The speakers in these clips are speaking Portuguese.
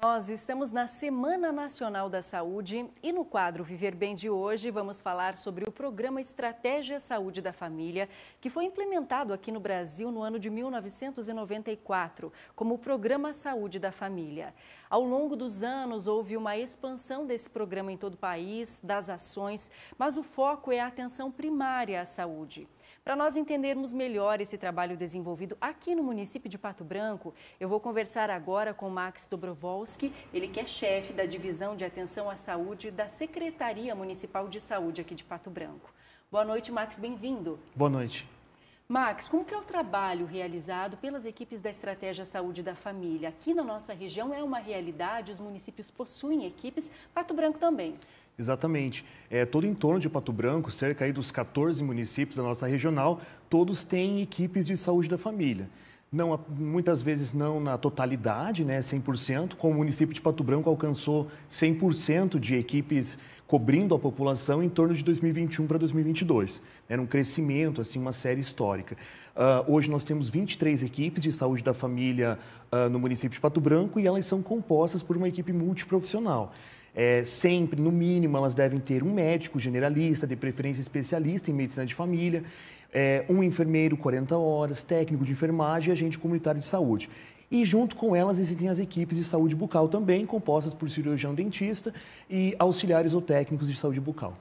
Nós estamos na Semana Nacional da Saúde e no quadro Viver Bem de hoje vamos falar sobre o programa Estratégia Saúde da Família, que foi implementado aqui no Brasil no ano de 1994 como o Programa Saúde da Família. Ao longo dos anos houve uma expansão desse programa em todo o país, das ações, mas o foco é a atenção primária à saúde. Para nós entendermos melhor esse trabalho desenvolvido aqui no município de Pato Branco, eu vou conversar agora com Max Dobrovolski, ele que é chefe da Divisão de Atenção à Saúde da Secretaria Municipal de Saúde aqui de Pato Branco. Boa noite, Max, bem-vindo. Boa noite. Max, como que é o trabalho realizado pelas equipes da Estratégia Saúde da Família? Aqui na nossa região é uma realidade, os municípios possuem equipes, Pato Branco também. Exatamente. É, todo em torno de Pato Branco, cerca aí dos 14 municípios da nossa regional, todos têm equipes de saúde da família. Não, muitas vezes não na totalidade, né, 100%, como o município de Pato Branco alcançou 100% de equipes cobrindo a população em torno de 2021 para 2022. Era um crescimento, assim, uma série histórica. Uh, hoje nós temos 23 equipes de saúde da família uh, no município de Pato Branco e elas são compostas por uma equipe multiprofissional. É, sempre, no mínimo, elas devem ter um médico generalista, de preferência especialista em medicina de família, é, um enfermeiro 40 horas, técnico de enfermagem e agente comunitário de saúde. E junto com elas existem as equipes de saúde bucal também, compostas por cirurgião dentista e auxiliares ou técnicos de saúde bucal.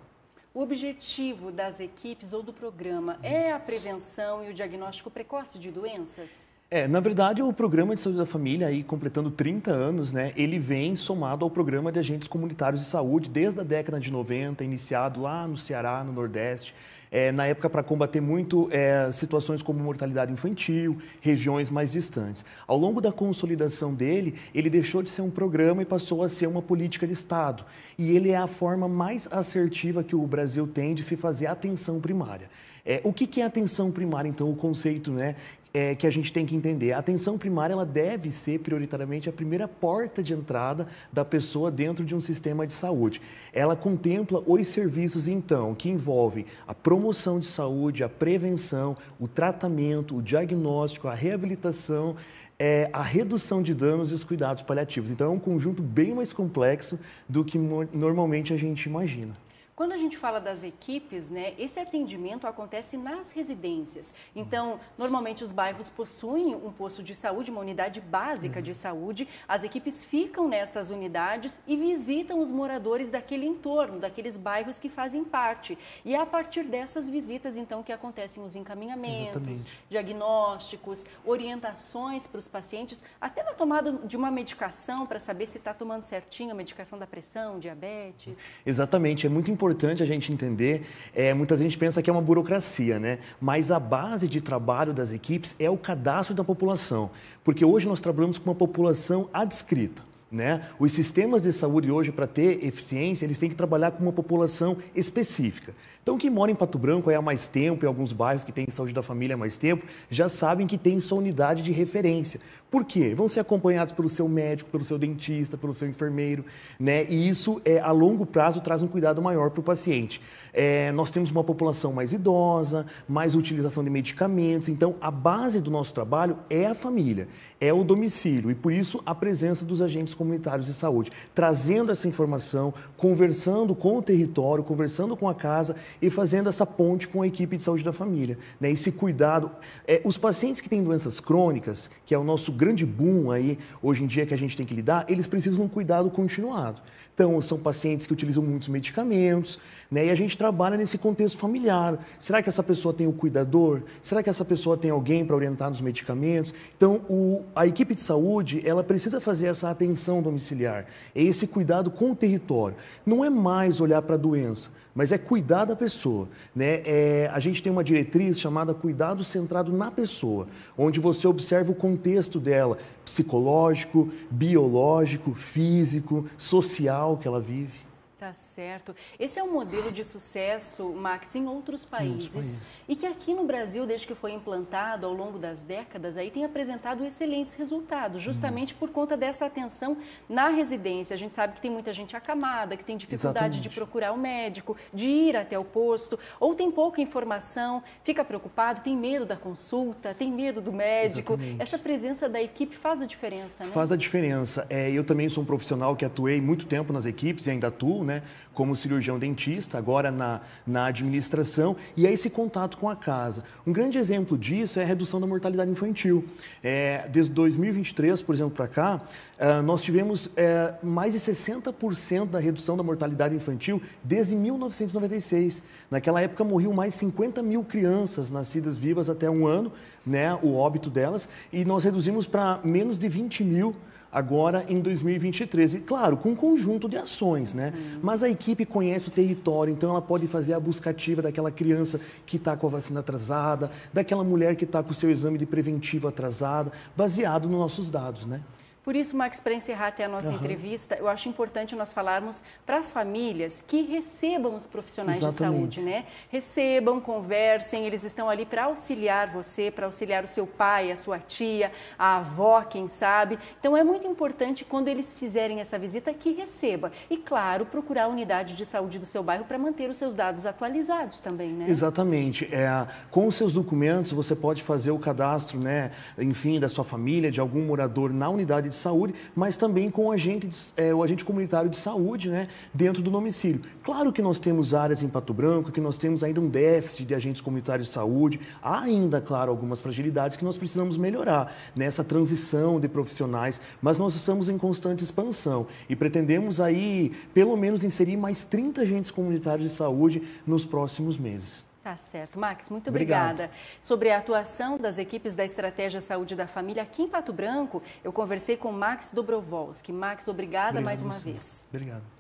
O objetivo das equipes ou do programa é a prevenção e o diagnóstico precoce de doenças? É, na verdade, o programa de saúde da família, aí, completando 30 anos, né, ele vem somado ao programa de agentes comunitários de saúde desde a década de 90, iniciado lá no Ceará, no Nordeste é, na época para combater muito é, situações como mortalidade infantil, regiões mais distantes. Ao longo da consolidação dele, ele deixou de ser um programa e passou a ser uma política de Estado. E ele é a forma mais assertiva que o Brasil tem de se fazer atenção primária. É, o que, que, é atenção primária, então, o conceito né, é, que a gente tem que entender. A atenção primária ela deve ser prioritariamente a primeira porta de entrada da pessoa dentro de um sistema de saúde. Ela contempla os serviços então que envolvem a promoção de saúde, a prevenção, o tratamento, o diagnóstico, a reabilitação é a redução de danos e os cuidados paliativos. Então, é um conjunto bem mais complexo do que normalmente a gente imagina. Quando a gente fala das equipes, né, esse atendimento acontece nas residências. Então, normalmente os bairros possuem um posto de saúde, uma unidade básica de uhum. saúde. As equipes ficam nessas unidades e visitam os moradores daquele entorno, daqueles bairros que fazem parte. E é a partir dessas visitas, então, que acontecem os encaminhamentos, Exatamente. diagnósticos, orientações para os pacientes, até na tomada de uma medicação para saber se está tomando certinho a medicação da pressão, diabetes. Exatamente, é muito importante importante a gente entender, é, muitas vezes a gente pensa que é uma burocracia, né? Mas a base de trabalho das equipes é o cadastro da população. Porque hoje nós trabalhamos com uma população adscrita. Né? Os sistemas de saúde hoje, para ter eficiência, eles têm que trabalhar com uma população específica. Então, quem mora em Pato Branco é há mais tempo, em alguns bairros que têm saúde da família há mais tempo, já sabem que tem sua unidade de referência. Por quê? Vão ser acompanhados pelo seu médico, pelo seu dentista, pelo seu enfermeiro, né? E isso, é, a longo prazo, traz um cuidado maior para o paciente. É, nós temos uma população mais idosa, mais utilização de medicamentos. Então, a base do nosso trabalho é a família, é o domicílio e, por isso, a presença dos agentes comunitários de saúde, trazendo essa informação, conversando com o território, conversando com a casa e fazendo essa ponte com a equipe de saúde da família. Né? Esse cuidado. É, os pacientes que têm doenças crônicas, que é o nosso grande boom aí hoje em dia que a gente tem que lidar, eles precisam de um cuidado continuado. Então, são pacientes que utilizam muitos medicamentos, né? e a gente trabalha nesse contexto familiar. Será que essa pessoa tem o um cuidador? Será que essa pessoa tem alguém para orientar nos medicamentos? Então, o, a equipe de saúde, ela precisa fazer essa atenção proteção domiciliar, é esse cuidado com o território. Não é mais olhar para a doença, mas é cuidar da pessoa. Né? É, a gente tem uma diretriz chamada cuidado centrado na pessoa, onde você observa o contexto dela, psicológico, biológico, físico, social que ela vive. Tá certo. Esse é um modelo de sucesso, Max, em outros países, E que aqui no Brasil, desde que foi implantado ao longo das décadas, aí tem apresentado excelentes resultados, justamente hum. por conta dessa atenção na residência. A gente sabe que tem muita gente acamada, que tem dificuldade Exatamente. de procurar o um médico, de ir até o posto, ou tem pouca informação, fica preocupado, tem medo da consulta, tem medo do médico. Exatamente. Essa presença da equipe faz a diferença, né? Faz a diferença. É, eu também sou um profissional que atuei muito tempo nas equipes e ainda atuo né, como cirurgião dentista, agora na, na administração, e é esse contato com a casa. Um grande exemplo disso é a redução da mortalidade infantil. É, desde 2023, por exemplo, para cá, é, nós tivemos é, mais de 60% da redução da mortalidade infantil desde 1996. Naquela época morriam mais 50 mil crianças nascidas vivas até um ano, né, o óbito delas, e nós reduzimos para menos de 20 mil agora em 2023. E claro, com um conjunto de ações, né? Uhum. Mas a equipe conhece o território, então ela pode fazer a busca daquela criança que está com a vacina atrasada, daquela mulher que está com o seu exame de preventivo atrasado, baseado nos nossos dados, né? Por isso, Max, para encerrar até a nossa uhum. entrevista, eu acho importante nós falarmos para as famílias que recebam os profissionais Exatamente. de saúde, né? Recebam, conversem, eles estão ali para auxiliar você, para auxiliar o seu pai, a sua tia, a avó, quem sabe. Então, é muito importante quando eles fizerem essa visita que receba. E, claro, procurar a unidade de saúde do seu bairro para manter os seus dados atualizados também, né? Exatamente. É, com os seus documentos, você pode fazer o cadastro, né? Enfim, da sua família, de algum morador na unidade de de saúde, mas também com o agente, é, o agente comunitário de saúde né, dentro do domicílio. Claro que nós temos áreas em Pato Branco, que nós temos ainda um déficit de agentes comunitários de saúde, há ainda, claro, algumas fragilidades que nós precisamos melhorar nessa transição de profissionais, mas nós estamos em constante expansão e pretendemos aí, pelo menos, inserir mais 30 agentes comunitários de saúde nos próximos meses. Tá certo. Max, muito Obrigado. obrigada. Sobre a atuação das equipes da Estratégia Saúde da Família aqui em Pato Branco, eu conversei com Max Dobrovolski. Max, obrigada Obrigado, mais uma vez. Obrigado.